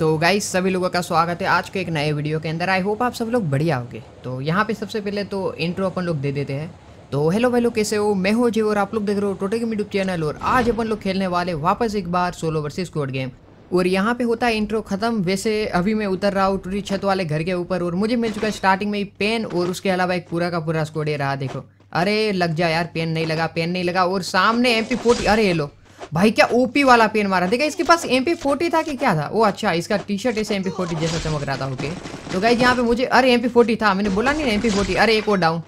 तो गाइस सभी लोगों का स्वागत है आज के एक नए वीडियो के अंदर आई होप आप सब लोग बढ़िया होगे तो यहाँ पे सबसे पहले तो इंट्रो अपन लोग दे देते हैं तो हेलो भाई लोग कैसे हो मैं हो जी और आप लोग देख रहे हो टोटे गेम यूट्यूब चैनल और आज अपन लोग खेलने वाले वापस एक बार सोलो वर्सेस कोड गेम और यहाँ पे होता है इंट्रो खत्म वैसे अभी मैं उतर रहा हूँ टूरी छत वाले घर के ऊपर और मुझे मिल चुका है स्टार्टिंग में ही पेन और उसके अलावा एक पूरा का पूरा स्कोर ये रहा देखो अरे लग जा यार पेन नहीं लगा पेन नहीं लगा और सामने एम पी फोर्टी अरे ये लो भाई क्या ओपी वाला पेन मारा देखा इसके पास एम फोर्टी था कि क्या था वो अच्छा इसका टी शर्ट ऐसे एम फोर्टी जैसा चमक रहा था ओके तो गाइज यहाँ पे मुझे अरे एम फोर्टी था मैंने बोला नहीं एम फोर्टी अरे एक और डाउन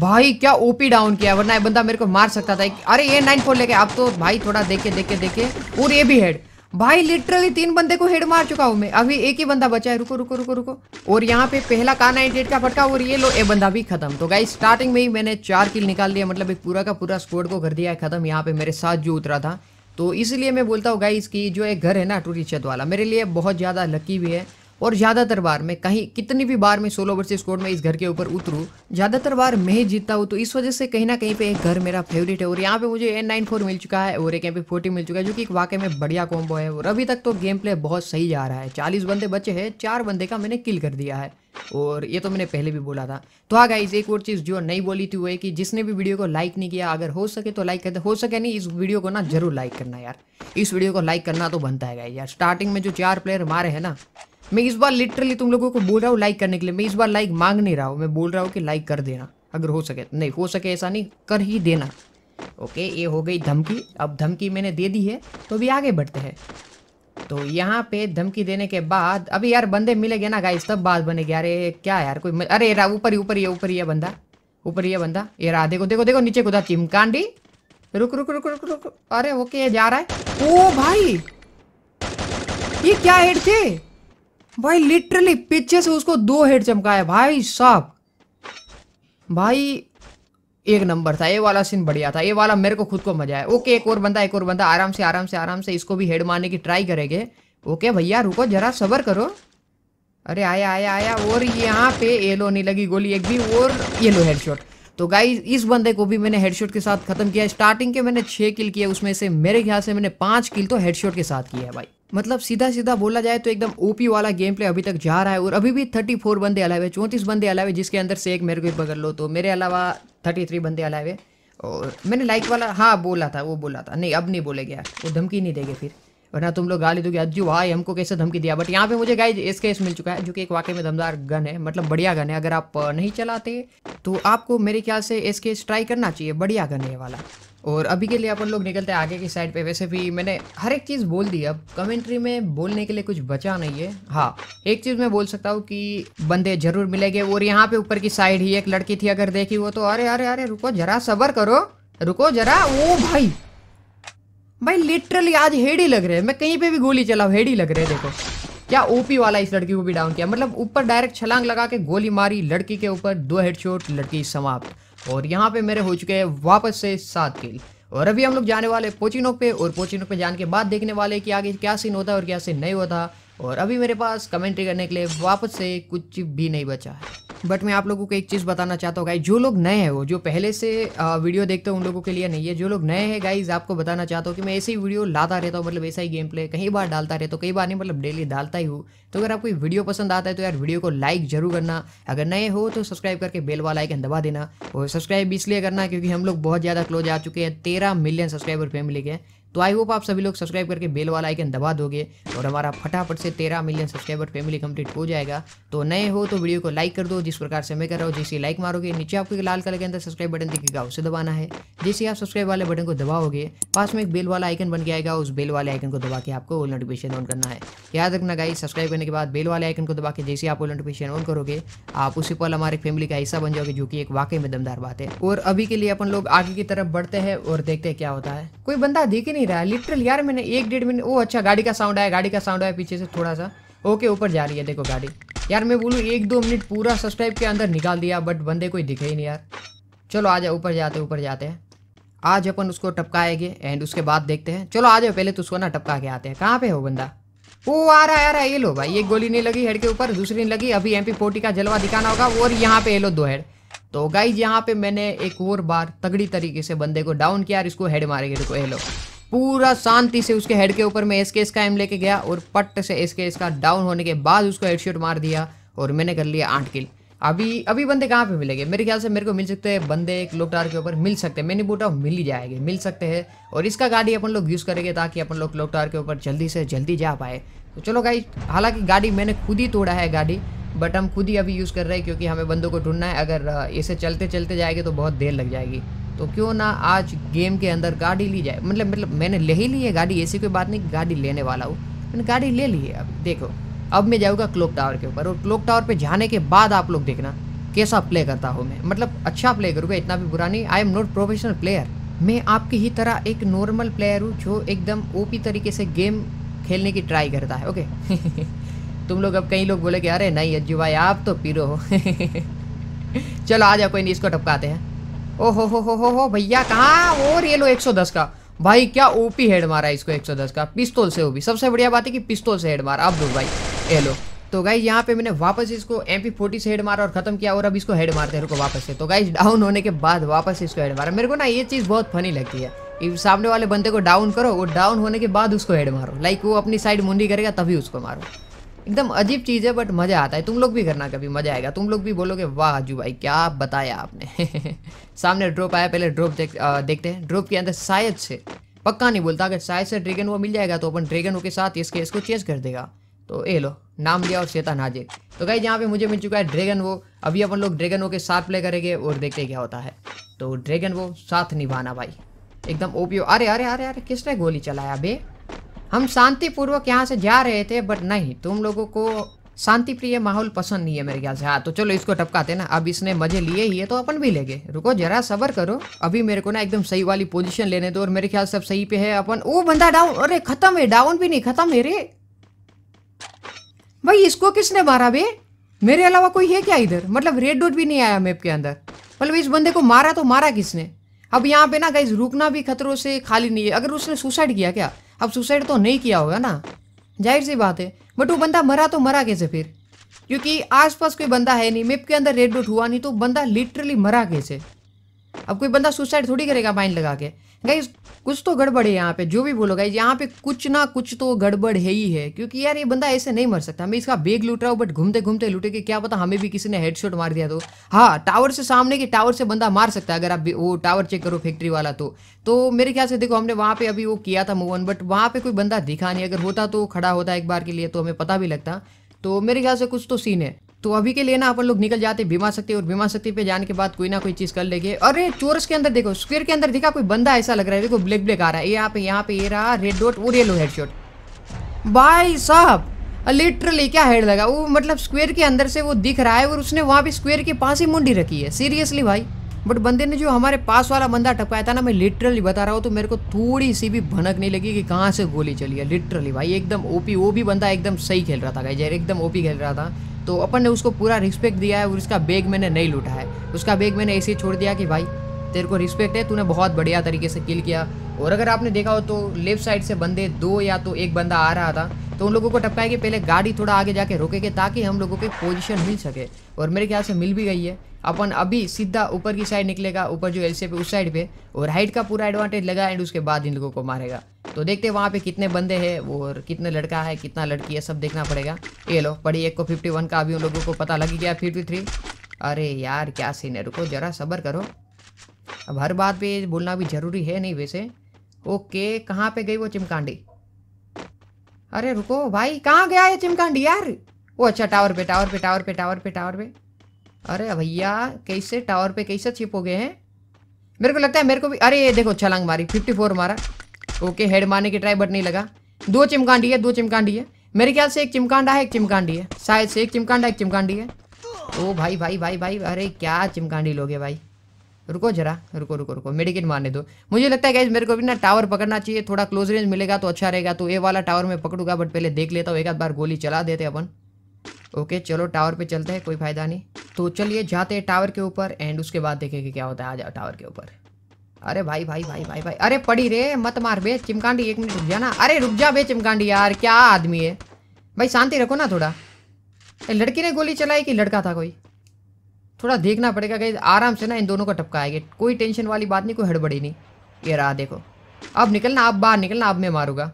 भाई क्या ओपी डाउन किया वरना बंदा मेरे को मार सकता था अरे ए नाइन फोर लेके आप तो भाई थोड़ा देखे देखे देखे और ये भी हेड भाई लिटरली तीन बंदे को हेड मार चुका हूँ मैं अभी एक ही बंदा बचा है रुको रुको रुको रुको और यहाँ पे पहला का नाइन का फटका और ये लो ए बंदा भी खत्म तो गाई स्टार्टिंग में ही मैंने चार किल निकाल लिया मतलब एक पूरा का पूरा स्कोर को कर दिया है खत्म यहाँ पे मेरे साथ जो उतरा था तो इसलिए मैं बोलता हूँ गाई इसकी जो एक घर है ना टूरी छत वाला मेरे लिए बहुत ज़्यादा लकी भी है और ज़्यादातर बार मैं कहीं कितनी भी बार मैं सोलो वर्सेस स्कोर में इस घर के ऊपर उतरू ज़्यादातर बार मैं ही जीतता हूँ तो इस वजह से कहीं ना कहीं पे एक घर मेरा फेवरेट है और यहाँ पे मुझे एन नाइन फोर मिल चुका है और एक यहाँ पे फोर्टी मिल चुका है जो कि एक वाकई में बढ़िया कॉम्बो है और अभी तक तो गेम प्ले बहुत सही जा रहा है चालीस बंदे बचे हैं चार बंदे का मैंने किल कर दिया है और ये तो मैंने पहले भी बोला था तो आ हाँ गाइज एक और चीज़ जो नहीं बोली थी वो है कि जिसने भी वीडियो को लाइक नहीं किया अगर हो सके तो लाइक करते हो सके नहीं इस वीडियो को ना जरूर लाइक करना यार इस वीडियो को लाइक करना तो बनता है गाइज यार स्टार्टिंग में जो चार प्लेयर मारे हैं ना मैं इस बार लिटरली तुम लोगों को बोल रहा हूँ लाइक करने के लिए मैं इस बार लाइक मांग नहीं रहा हूँ मैं बोल रहा हूँ कि लाइक कर देना अगर हो सके नहीं हो सके ऐसा नहीं कर ही देना ओके ये हो गई धमकी अब धमकी मैंने दे दी है तो अभी आगे बढ़ते हैं तो यहाँ पे धमकी देने के बाद अभी यार बंदे मिलेंगे ना गाइस तब बात बनेगी अरे क्या यार कोई अरे यार ऊपर ही ऊपर ही ऊपर ही है बंदा ऊपर ही है बंदा ये रहा देखो देखो देखो नीचे कुदा चिमकांडी रुक रुक रुक रुक रुक अरे ओके जा रहा है ओ भाई ये क्या हेड थे भाई लिटरली पीछे से उसको दो हेड चमकाया भाई साहब भाई एक नंबर था ये वाला सीन बढ़िया था ये वाला मेरे को खुद को मजा आया ओके एक और बंदा एक और बंदा आराम से आराम से आराम से इसको भी हेड मारने की ट्राई करेंगे ओके भैया रुको जरा सबर करो अरे आया आया आया और यहाँ पे येलो नहीं लगी गोली एक भी और येलो हेडशॉट तो गाई इस बंदे को भी मैंने हेडशॉट के साथ खत्म किया स्टार्टिंग के मैंने छः किल किया उसमें से मेरे ख्याल से मैंने पाँच किल तो हेडशॉट के साथ किया है भाई मतलब सीधा सीधा बोला जाए तो एकदम ओपी वाला गेम प्ले अभी तक जा रहा है और अभी भी थर्टी फोर बंदे अलावे हुए चौंतीस बंदे अलावे जिसके अंदर से एक मेरे को पकड़ लो तो मेरे अलावा थर्टी थ्री बंदे अलावे और मैंने लाइक वाला हाँ बोला था वो बोला था नहीं अब नहीं बोले गया वो धमकी नहीं देंगे फिर वरना तुम लोग गाली दोगे अज्जू भाई हमको कैसे धमकी दिया बट यहाँ पे मुझे गाइज एस के एस मिल चुका है जो कि एक वाकई में दमदार गन है मतलब बढ़िया गन है अगर आप नहीं चलाते तो आपको मेरे ख्याल से एस के एस ट्राई करना चाहिए बढ़िया गन है वाला और अभी के लिए अपन लोग निकलते हैं आगे की साइड पे वैसे भी मैंने हर एक चीज़ बोल दी अब कमेंट्री में बोलने के लिए कुछ बचा नहीं है हाँ एक चीज़ मैं बोल सकता हूँ कि बंदे जरूर मिलेंगे और यहाँ पे ऊपर की साइड ही एक लड़की थी अगर देखी वो तो अरे अरे अरे रुको जरा सबर करो रुको जरा ओ भाई भाई लिटरली आज हेडी लग रहे हैं मैं कहीं पे भी गोली चलाऊ हेडी लग रहे देखो क्या ओपी वाला इस लड़की को भी डाउन किया मतलब ऊपर डायरेक्ट छलांग लगा के गोली मारी लड़की के ऊपर दो हेड लड़की समाप्त और यहाँ पे मेरे हो चुके हैं वापस से सात किल और अभी हम लोग जाने वाले पोचिनो पे और पोचिनो पे जाने के बाद देखने वाले कि आगे क्या सीन होता है और क्या सीन नहीं होता और अभी मेरे पास कमेंट्री करने के लिए वापस से कुछ भी नहीं बचा है बट मैं आप लोगों को एक चीज़ बताना चाहता हूँ गाइज जो लोग नए हैं वो जो पहले से वीडियो देखते हैं उन लोगों के लिए नहीं है जो लोग नए हैं गाइज आपको बताना चाहता हूँ कि मैं ऐसे ही वीडियो लाता रहता हूँ मतलब ऐसा ही गेम प्ले कई बार डालता रहता हूँ कई बार नहीं मतलब डेली डालता ही हूँ तो अगर आपको वीडियो पसंद आता है तो यार वीडियो को लाइक जरूर करना अगर नए हो तो सब्सक्राइब करके बेल वाला आइकन दबा देना और सब्सक्राइब इसलिए करना क्योंकि हम लोग बहुत ज़्यादा क्लोज आ चुके हैं तेरह मिलियन सब्सक्राइबर फैमिली के तो आई होप आप सभी लोग सब्सक्राइब करके बेल वाला आइकन दबा दोगे और हमारा फटाफट से तेरह मिलियन सब्सक्राइबर फैमिली कंप्लीट हो जाएगा तो नए हो तो वीडियो को लाइक कर दो जिस प्रकार से मैं कर रहा हूँ जैसे लाइक मारोगे नीचे आपको लाल कलर के अंदर सब्सक्राइब बटन दिखेगा उसे दबाना है जैसे आप सब्सक्राइब वाले बटन को दबाओगे पास में एक बेल वाला आइकन बन जाएगा उस बेल वाले आइकन को दबा के आपको ऑल नोटिफिकेशन ऑन करना है याद रखना गाइस सब्सक्राइब करने के बाद बेल वाले आइकन को दबा के जैसे आप ऑल नोटिफिकेशन ऑन करोगे आप उसी पल हमारे फैमिली का हिस्सा बन जाओगे जो कि एक वाकई में दमदार बात है और अभी के लिए अपन लोग आगे की तरफ बढ़ते हैं और देखते हैं क्या होता है कोई बंदा देखे नहीं नहीं रहा लिटरल यार मैंने एक डेढ़ मिनट ओ अच्छा गाड़ी का साउंड आया गाड़ी का साउंड आया पीछे से थोड़ा सा ओके ऊपर जा रही है देखो गाड़ी यार मैं बोलूँ एक दो मिनट पूरा सब्सक्राइब के अंदर निकाल दिया बट बंदे कोई दिखे ही नहीं यार चलो आ जाए ऊपर जाते ऊपर जाते हैं आज अपन उसको टपकाएंगे एंड उसके बाद देखते हैं चलो आ जाओ पहले तो उसको ना टपका के आते हैं कहाँ पे हो बंदा वो आ रहा है आ रहा है ये लो भाई एक गोली नहीं लगी हेड के ऊपर दूसरी नहीं लगी अभी एम पी का जलवा दिखाना होगा और यहाँ पे ये लो दो हेड तो गाइज यहाँ पे मैंने एक और बार तगड़ी तरीके से बंदे को डाउन किया और इसको हेड मारेगी देखो ये लो पूरा शांति से उसके हेड के ऊपर मैं एस के एम लेके गया और पट से एसके इसका डाउन होने के बाद उसको हेडशॉट मार दिया और मैंने कर लिया आठ किल अभी अभी बंदे कहाँ पे मिलेंगे मेरे ख्याल से मेरे को मिल सकते हैं बंदे एक लोकटार के ऊपर मिल सकते हैं मैंने बोटा मिल ही जाएंगे मिल सकते हैं और इसका गाड़ी अपन लोग यूज़ करेंगे ताकि अपन लोग लोकटार के ऊपर जल्दी से जल्दी जा पाए तो चलो गाई हालांकि गाड़ी मैंने खुद ही तोड़ा है गाड़ी बट हम खुद ही अभी यूज़ कर रहे हैं क्योंकि हमें बंदों को ढूंढना है अगर इसे चलते चलते जाएंगे तो बहुत देर लग जाएगी तो क्यों ना आज गेम के अंदर गाड़ी ली जाए मतलब मतलब मैंने ले ही ली है गाड़ी ऐसी कोई बात नहीं गाड़ी लेने वाला हूँ मैंने गाड़ी ले ली है अब देखो अब मैं जाऊँगा क्लॉक टावर के ऊपर और क्लॉक टावर पर जाने के बाद आप लोग देखना कैसा प्ले करता हूँ मैं मतलब अच्छा प्ले करूँगा इतना भी बुरा नहीं I am not professional player मैं आपकी ही तरह एक नॉर्मल प्लेयर हूँ जो एकदम ओपी तरीके से गेम खेलने की ट्राई करता है ओके तुम लोग अब कई लोग बोले कि अरे नहीं अज्जू भाई आप तो पीरो हो चलो आ जाओ कोई नहीं इसको टपकाते हैं ओहो हो हो हो हो भैया कहाँ और ये लो 110 का भाई क्या ओपी हेड मारा इसको 110 का पिस्तौल से ओपी सबसे बढ़िया बात है कि पिस्तौल से हेड मारा अब दो भाई ये लो तो गाइज यहाँ पे मैंने वापस इसको एम पी फोर्टी से हेड मारा और खत्म किया और अब इसको हेड मारते हैं रुको वापस से तो गाइज डाउन होने के बाद वापस इसको हेड मारा मेरे को ना ये चीज़ बहुत फनी लगती है सामने वाले बंदे को डाउन करो और डाउन होने के बाद उसको हेड मारो लाइक वो अपनी साइड मुंडी करेगा तभी उसको मारो एकदम अजीब चीज़ है बट मज़ा आता है तुम लोग भी करना कभी मज़ा आएगा तुम लोग भी बोलोगे वाह अजू भाई क्या बताया आपने सामने ड्रॉप आया पहले ड्रॉप देख, देखते हैं ड्रॉप के अंदर शायद से पक्का नहीं बोलता अगर शायद से ड्रैगन वो मिल जाएगा तो अपन ड्रैगन के साथ इसके इसको चेज कर देगा तो ए लो नाम लिया और श्वेता नाजे तो भाई यहाँ पे मुझे मिल चुका है ड्रैगन वो अभी अपन लोग ड्रैगन के साथ प्ले करेंगे और देखते क्या होता है तो ड्रैगन वो साथ निभाना भाई एकदम ओपीओ अरे अरे अरे अरे किसने गोली चलाया भाई हम शांतिपूर्वक यहाँ से जा रहे थे बट नहीं तुम लोगों को शांति प्रिय माहौल पसंद नहीं है मेरे ख्याल से हाँ तो चलो इसको टपकाते ना अब इसने मजे लिए ही है तो अपन भी लेंगे रुको जरा सबर करो अभी मेरे को ना एकदम सही वाली पोजीशन लेने दो और मेरे ख्याल से सही पे है अपन ओ बंदा डाउन अरे खत्म है डाउन भी नहीं खत्म है रे भाई इसको किसने मारा भे मेरे अलावा कोई है क्या इधर मतलब रेड डोट भी नहीं आया मैप के अंदर मतलब इस बंदे को मारा तो मारा किसने अब यहाँ पे ना गाइज रुकना भी खतरों से खाली नहीं है अगर उसने सुसाइड किया क्या अब सुसाइड तो नहीं किया होगा ना जाहिर सी बात है बट वो बंदा मरा तो मरा कैसे फिर क्योंकि आसपास कोई बंदा है नहीं मेप के अंदर रेड डॉट हुआ नहीं तो बंदा लिटरली मरा कैसे अब कोई बंदा सुसाइड थोड़ी करेगा माइंड लगा के गाइज कुछ तो गड़बड़ है यहाँ पे जो भी बोलो गाइज यहाँ पे कुछ ना कुछ तो गड़बड़ है ही है क्योंकि यार ये बंदा ऐसे नहीं मर सकता मैं इसका बेग लूट रहा हूँ बट घूमते घूमते लूटे के क्या पता हमें भी किसी ने हेडशॉट मार दिया तो हाँ टावर से सामने के टावर से बंदा मार सकता है अगर आप वो टावर चेक करो फैक्ट्री वाला तो तो मेरे ख्याल से देखो हमने वहाँ पे अभी वो किया था मूवन बट वहाँ पे कोई बंदा दिखा नहीं अगर होता तो खड़ा होता एक बार के लिए तो हमें पता भी लगता तो मेरे ख्याल से कुछ तो सीन है तो अभी के लिए ना अपन लोग निकल जाते भीमा शक्ति और भीमा शक्ति पे जाने के बाद कोई ना कोई चीज़ कर लेंगे अरे चोरस के अंदर देखो स्क्वेयर के अंदर देखा कोई बंदा ऐसा लग रहा है देखो ब्लैक ब्लैक आ रहा है यहाँ पे यहाँ पे ये रहा रेड डॉट और येलो हेडशॉट भाई साहब लिटरली क्या हेड लगा वो मतलब स्क्वेयर के अंदर से वो दिख रहा है और उसने वहाँ पे स्क्वेयर के पास ही मुंडी रखी है सीरियसली भाई बट बंदे ने जो हमारे पास वाला बंदा टपकाया था ना मैं लिटरली बता रहा हूँ तो मेरे को थोड़ी सी भी भनक नहीं लगी कि कहाँ से गोली चली है लिटरली भाई एकदम ओपी वो भी बंदा एकदम सही खेल रहा था भाई यार एकदम ओपी खेल रहा था तो अपन ने उसको पूरा रिस्पेक्ट दिया है और उसका बैग मैंने नहीं लूटा है उसका बैग मैंने ऐसे ही छोड़ दिया कि भाई तेरे को रिस्पेक्ट है तूने बहुत बढ़िया तरीके से किल किया और अगर आपने देखा हो तो लेफ्ट साइड से बंदे दो या तो एक बंदा आ रहा था तो उन लोगों को कि पहले गाड़ी थोड़ा आगे जाके रोकेगे ताकि हम लोगों की पोजीशन मिल सके और मेरे ख्याल से मिल भी गई है अपन अभी सीधा ऊपर की साइड निकलेगा ऊपर जो एल पे उस साइड पे और हाइट का पूरा एडवांटेज लगा एंड उसके बाद इन लोगों को मारेगा तो देखते हैं वहाँ पे कितने बंदे हैं और कितने लड़का है कितना लड़की है सब देखना पड़ेगा ये लो पड़ी एक को फिफ्टी वन का अभी उन लोगों को पता लग गया फिफ्टी थ्री अरे यार क्या सीन है रुको ज़रा सब्र करो अब हर बात पर बोलना भी ज़रूरी है नहीं वैसे ओके कहाँ पे गई वो चिमकांडी अरे रुको भाई कहाँ गया ये चिमकांडी यार वो अच्छा टावर पे टावर पे टावर पे टावर पे टावर पे अरे भैया कैसे टावर पे कैसे छिप हो गए हैं मेरे को लगता है मेरे को भी अरे ये देखो छलांग मारी 54 मारा ओके हेड मारने की ट्राई बट नहीं लगा दो चिमकांडी है दो चिमकांडी है मेरे ख्याल से एक चिमकांडा है एक चिमकांडी है शायद से एक चिमकांडा एक चिमकांडी है ओ भाई भाई भाई भाई अरे क्या चिमकांडी लोगे भाई रुको जरा रुको रुको रुको मेडिकेट मारने दो मुझे लगता है गैस मेरे को भी ना टावर पकड़ना चाहिए थोड़ा क्लोज रेंज मिलेगा तो अच्छा रहेगा तो ये वाला टावर मैं पकड़ूंगा बट पहले देख लेता हूँ एक आध बार गोली चला देते अपन ओके चलो टावर पे चलते हैं कोई फायदा नहीं तो चलिए जाते हैं टावर के ऊपर एंड उसके बाद देखेंगे क्या होता है आ जाओ टावर के ऊपर अरे भाई भाई भाई भाई भाई अरे पड़ी रे मत मार बे चिमकांडी एक मिनट रुक जा ना अरे रुक जा बे चिमकांडी यार क्या आदमी है भाई शांति रखो ना थोड़ा लड़की ने गोली चलाई कि लड़का था कोई थोड़ा देखना पड़ेगा कहीं आराम से ना इन दोनों का टपका आएगा कोई टेंशन वाली बात नहीं कोई हड़बड़ी नहीं ये रहा देखो अब निकलना अब बाहर निकलना अब मैं मारूंगा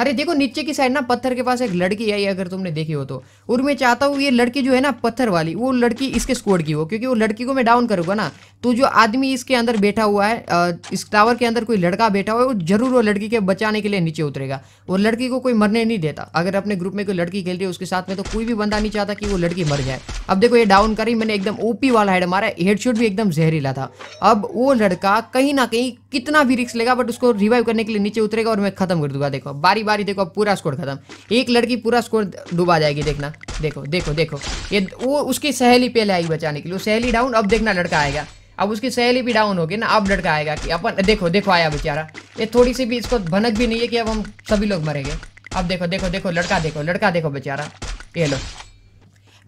अरे देखो नीचे की साइड ना पत्थर के पास एक लड़की आई अगर तुमने देखी हो तो और मैं चाहता हूँ ये लड़की जो है ना पत्थर वाली वो लड़की इसके स्कोर की हो क्योंकि वो लड़की को मैं डाउन करूंगा ना तो जो आदमी इसके अंदर बैठा हुआ है इस टावर के अंदर कोई लड़का बैठा हुआ है वो जरूर वो लड़की के बचाने के लिए नीचे उतरेगा और लड़की को कोई मरने नहीं देता अगर अपने ग्रुप में कोई लड़की खेल रही है उसके साथ में तो कोई भी बंदा नहीं चाहता कि वो लड़की मर जाए अब देखो ये डाउन करी मैंने एकदम ओपी वाला हेड मारा हेडशॉट भी एकदम जहरीला था अब वो लड़का कहीं ना कहीं कितना भी रिक्स लेगा बट उसको रिवाइव करने के लिए नीचे उतरेगा और मैं खत्म कर दूंगा देखो बारी एक बार ही देखो पूरा स्कोर खत्म एक लड़की पूरा स्कोर डूबा जाएगी देखना देखो देखो देखो ये वो उसकी सहेली पहले लाएगी बचाने के लिए सहेली डाउन अब देखना लड़का आएगा अब उसकी सहेली भी डाउन होगी ना अब लड़का आएगा कि अपन देखो देखो आया बेचारा ये थोड़ी सी भी इसको भनक भी नहीं है कि अब हम सभी लोग मरेंगे अब देखो देखो देखो लड़का देखो लड़का देखो बेचारा ये लो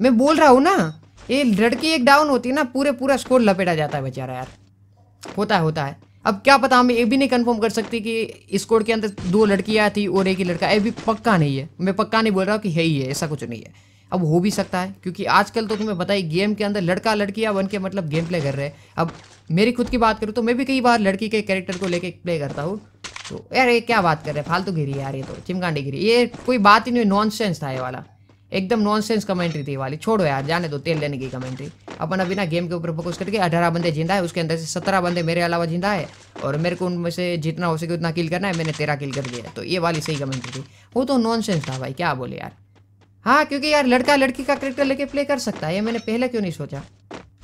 मैं बोल रहा हूँ ना ये लड़की एक डाउन होती है ना पूरे पूरा स्कोर लपेटा जाता है बेचारा यार होता है होता है अब क्या पता हम ये भी नहीं कंफर्म कर सकते कि स्कोर के अंदर दो लड़कियाँ थी और एक ही लड़का ये भी पक्का नहीं है मैं पक्का नहीं बोल रहा हूँ कि है ही है ऐसा कुछ नहीं है अब हो भी सकता है क्योंकि आजकल तो तुम्हें ही गेम के अंदर लड़का लड़कियाँ बन के मतलब गेम प्ले कर रहे हैं अब मेरी खुद की बात करूँ तो मैं भी कई बार लड़की के कैरेक्टर को लेकर प्ले करता हूँ तो यार ये क्या बात कर रहे हैं फालतू गिरी यार ये तो चिमकांडी गिरी ये कोई बात ही नहीं नॉन था ये वाला एकदम नॉनसेंस कमेंट्री थी वाली छोड़ो यार जाने दो तेल लेने की कमेंट्री अपन अभी ना गेम के ऊपर फोकस करके अठारह बंदे जिंदा है उसके अंदर से सत्रह बंदे मेरे अलावा जिंदा है और मेरे को उनमें से जितना हो सके उतना किल करना है मैंने तेरह किल कर दिया तो ये वाली सही कमेंट्री थी वो तो नॉनसेंस था भाई क्या बोले यार हाँ क्योंकि यार लड़का लड़की का करेक्टर लेके प्ले कर सकता है ये मैंने पहले क्यों नहीं सोचा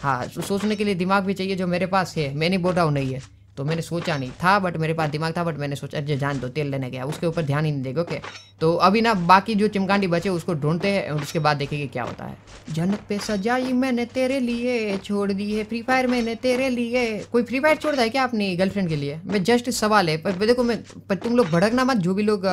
हाँ तो सोचने के लिए दिमाग भी चाहिए जो मेरे पास है मैं नहीं बोल रहा हूँ नहीं है तो मैंने सोचा नहीं था बट मेरे पास दिमाग था बट मैंने सोचा जो जान दो तेल लेने गया उसके ऊपर ध्यान ही नहीं देगा ओके तो अभी ना बाकी जो चिमकांडी बचे उसको ढूंढते हैं और उसके बाद देखेंगे क्या होता है जनक पे सजाई मैंने तेरे लिए छोड़ दी है फ्री फायर मैंने तेरे लिए कोई फ्री फायर छोड़ता है क्या अपनी गर्लफ्रेंड के लिए मैं जस्ट सवाल है पर देखो मैं पर तुम लोग भड़कना मत जो भी लोग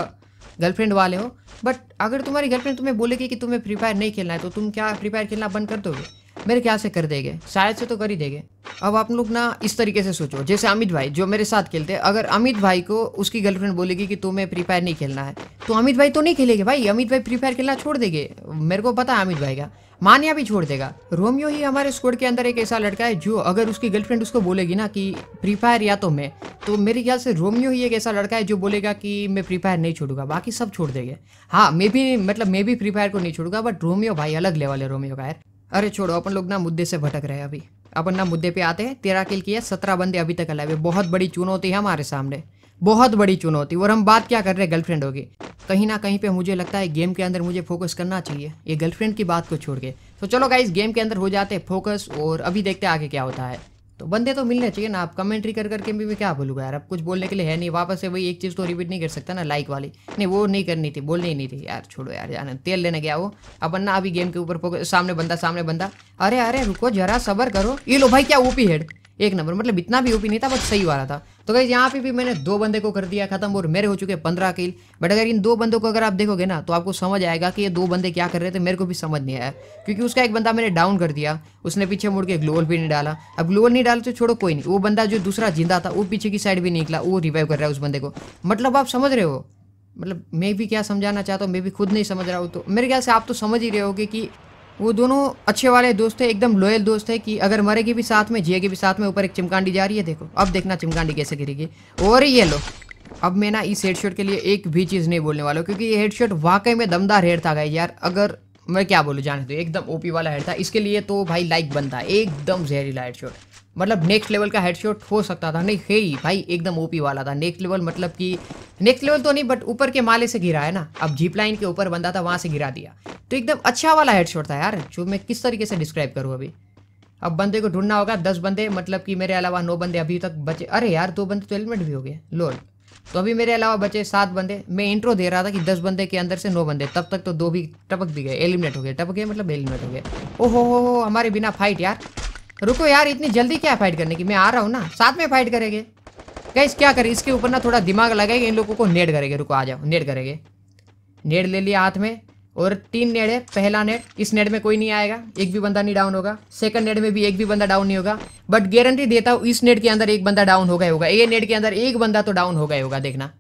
गर्लफ्रेंड वाले हो बट अगर तुम्हारी गर्लफ्रेंड तुम्हें बोलेगी कि तुम्हें फ्री फायर नहीं खेलना है तो तुम क्या फ्री फायर खेलना बंद कर दोगे मेरे ख्याल से कर देंगे शायद से तो कर ही देंगे अब आप लोग ना इस तरीके से सोचो जैसे अमित भाई जो मेरे साथ खेलते हैं अगर अमित भाई को उसकी गर्लफ्रेंड बोलेगी कि तुम्हें फ्री फायर नहीं खेलना है तो अमित भाई तो नहीं खेलेंगे भाई अमित भाई फ्री फायर खेलना छोड़ देंगे मेरे को पता है अमित भाई का मानिया भी छोड़ देगा रोमियो ही हमारे स्कूल के अंदर एक ऐसा लड़का है जो अगर उसकी गर्लफ्रेंड उसको बोलेगी ना कि फ्री फायर या तो मैं तो मेरे ख्याल से रोमियो ही एक ऐसा लड़का है जो बोलेगा कि मैं फ्री फायर नहीं छोड़ूंगा बाकी सब छोड़ देंगे हाँ मैं भी मतलब मैं भी फ्री फायर को नहीं छोड़ूंगा बट रोमियो भाई अलग लेवल है रोमियो का यार अरे छोड़ो अपन लोग ना मुद्दे से भटक रहे हैं अभी अपन ना मुद्दे पे आते हैं तेरह किल किया सत्रह बंदे अभी तक अलावे बहुत बड़ी चुनौती है हमारे सामने बहुत बड़ी चुनौती और हम बात क्या कर रहे हैं गर्लफ्रेंड होगी कहीं ना कहीं पे मुझे लगता है गेम के अंदर मुझे फोकस करना चाहिए ये गर्लफ्रेंड की बात को छोड़ के तो चलो गाइज गेम के अंदर हो जाते हैं फोकस और अभी देखते आगे क्या होता है तो बंदे तो मिलने चाहिए ना आप कमेंट्री कर करके भी मैं क्या बोलूँगा यार अब कुछ बोलने के लिए है नहीं वापस से वही एक चीज़ तो रिपीट नहीं कर सकता ना लाइक वाली नहीं वो नहीं करनी थी बोलनी ही नहीं थी यार छोड़ो यार जाना तेल लेने गया वो अपन ना अभी गेम के ऊपर सामने बंदा सामने बंदा अरे अरे रुको जरा सबर करो ये लो भाई क्या ओपी हेड एक नंबर मतलब इतना भी ओपी नहीं था बट सही वाला था तो गई यहाँ पे भी मैंने दो बंदे को कर दिया खत्म और मेरे हो चुके पंद्रह किल बट अगर इन दो बंदों को अगर आप देखोगे ना तो आपको समझ आएगा कि ये दो बंदे क्या कर रहे थे मेरे को भी समझ नहीं आया क्योंकि उसका एक बंदा मैंने डाउन कर दिया उसने पीछे मुड़ के ग्लोबल भी नहीं डाला अब ग्लोबल नहीं डाला तो छोड़ो कोई नहीं वो बंदा जो दूसरा जिंदा था वो पीछे की साइड भी निकला वो रिवाइव कर रहा है उस बंदे को मतलब आप समझ रहे हो मतलब मैं भी क्या समझाना चाहता हूँ मैं भी खुद नहीं समझ रहा हूँ तो मेरे ख्याल से आप तो समझ ही रहे होगे कि वो दोनों अच्छे वाले दोस्त है एकदम लॉयल दोस्त है कि अगर मरेगी भी साथ में जिएगी भी साथ में ऊपर एक चिमकांडी जा रही है देखो अब देखना चिमकांडी कैसे गिरेगी और ये लो अब मैं ना इस हेडशॉट के लिए एक भी चीज़ नहीं बोलने वाला क्योंकि ये हेडशॉट वाकई में दमदार हेड था गाई यार अगर मैं क्या बोलूँ जाने दो एकदम ओपी वाला हेड था इसके लिए तो भाई लाइक बनता है एकदम जहरीला हेडशॉट मतलब नेक्स्ट लेवल का हेडशॉट हो सकता था नहीं है ही भाई एकदम ओपी वाला था नेक्स्ट लेवल मतलब कि नेक्स्ट लेवल तो नहीं बट ऊपर के माले से गिरा है ना अब जीप लाइन के ऊपर बंदा था वहाँ से गिरा दिया तो एकदम अच्छा वाला हेडशॉट था यार जो मैं किस तरीके से डिस्क्राइब करूँ अभी अब बंदे को ढूंढना होगा दस बंदे मतलब कि मेरे अलावा नौ बंदे अभी तक बचे अरे यार दो बंदे तो हेलमेट भी हो गए लोल तो अभी मेरे अलावा बचे सात बंदे मैं इंट्रो दे रहा था कि दस बंदे के अंदर से नौ बंदे तब तक तो दो भी टपक भी गए एलिमिनेट हो गए टपक गए मतलब एलिमिनेट हो गए ओहो हो हो हमारे बिना फाइट यार रुको यार इतनी जल्दी क्या फाइट करने की मैं आ रहा हूँ ना साथ में फाइट करेंगे गैस क्या करें इसके ऊपर ना थोड़ा दिमाग लगाएंगे इन लोगों को नेट करेंगे रुको आ जाओ नेट करेंगे नेट ले लिया हाथ में और तीन नेट है पहला नेट इस नेट में कोई नहीं आएगा एक भी बंदा नहीं डाउन होगा सेकंड नेट में भी एक भी बंदा डाउन नहीं होगा बट गारंटी देता हूँ इस नेट के अंदर एक बंदा डाउन होगा ही होगा ए नेट के अंदर एक बंदा तो डाउन होगा ही होगा देखना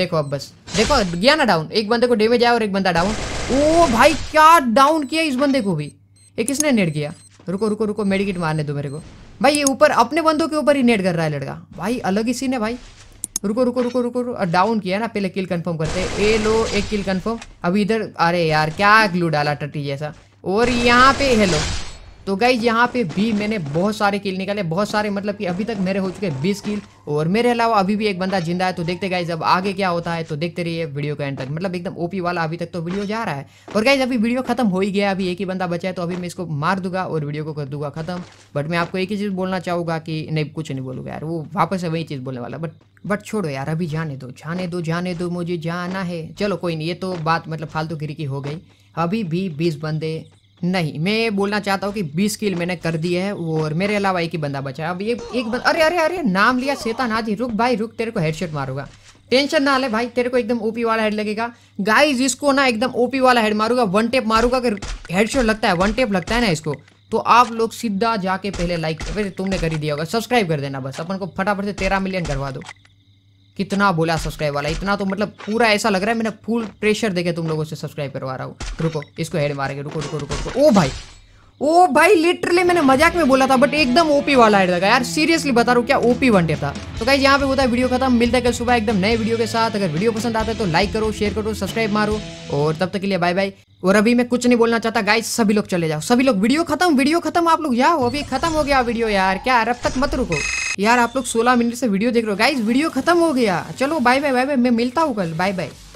देखो अब बस देखो गया ना डाउन एक बंदे को डेमेज आया और एक बंदा डाउन ओ भाई क्या डाउन किया इस बंदे को भी ये किसने नेट किया रुको रुको रुको मेडिकेट मारने दो मेरे को भाई ये ऊपर अपने बंदों के ऊपर ही नेट कर रहा है लड़का भाई अलग ही सीन है भाई रुको रुको रुको रुको रुको डाउन किया ना पहले किल कंफर्म करते ए लो एक किल कंफर्म अभी इधर अरे यार क्या ग्लू डाला टट्टी जैसा और यहाँ पे हेलो तो गई यहाँ पे भी मैंने बहुत सारे किल निकाले बहुत सारे मतलब कि अभी तक मेरे हो चुके हैं बीस किल और मेरे अलावा अभी भी एक बंदा जिंदा है तो देखते गए जब आगे क्या होता है तो देखते रहिए वीडियो का एंड तक मतलब एकदम ओपी वाला अभी तक तो वीडियो जा रहा है और गई अभी वीडियो खत्म हो ही गया अभी एक ही बंदा बचा है तो अभी मैं इसको मार दूंगा और वीडियो को कर दूंगा खत्म बट मैं आपको एक ही चीज़ बोलना चाहूँगा कि नहीं कुछ नहीं बोलूँगा यार वो वापस है वही चीज़ बोलने वाला बट बट छोड़ो यार अभी जाने दो जाने दो जाने दो मुझे जाना है चलो कोई नहीं ये तो बात मतलब फालतू गिरी की हो गई अभी भी बीस बंदे नहीं मैं बोलना चाहता हूँ कि बीस किल मैंने कर दिए है और मेरे अलावा एक ही बंदा बचा है अब ये एक बंदा अरे अरे अरे नाम लिया ना जी रुक भाई रुक तेरे को हेडशॉट मारूंगा टेंशन ना ले भाई तेरे को एकदम ओपी वाला हेड लगेगा गाइस इसको ना एकदम ओपी वाला हेड मारूंगा वन टेप मारूंगा अगर हेडशॉट लगता है वन टेप लगता है ना इसको तो आप लोग सीधा जाके पहले लाइक तुमने कर ही दिया होगा सब्सक्राइब कर देना बस अपन को फटाफट से तेरह मिलियन करवा दो कितना बोला सब्सक्राइब वाला इतना तो मतलब पूरा ऐसा लग रहा है मैंने फुल प्रेशर देखे तुम लोगों से सब्सक्राइब करवा रहा हूँ रुको इसको हेड मारेंगे रुको रुको रुको रुको ओ भाई ओ भाई लिटरली मैंने मजाक में बोला था बट एकदम ओपी वाला हेड लगा यार सीरियसली बता रहा हूँ क्या ओपी वन था तो कहीं यहाँ पे होता है वीडियो खत्म मिलता है कल सुबह एकदम नए वीडियो के साथ अगर वीडियो पसंद आता है तो लाइक करो शेयर करो सब्सक्राइब मारो और तब तक के लिए बाय बाय और अभी मैं कुछ नहीं बोलना चाहता गाइस सभी लोग चले जाओ सभी लोग वीडियो खत्म वीडियो खत्म आप लोग जाओ अभी खत्म हो गया वीडियो यार क्या अब तक मत रुको यार आप लोग 16 मिनट से वीडियो देख रहे हो गाइस वीडियो खत्म हो गया चलो बाय बाय बाय बाय मैं मिलता हूँ कल बाय बाय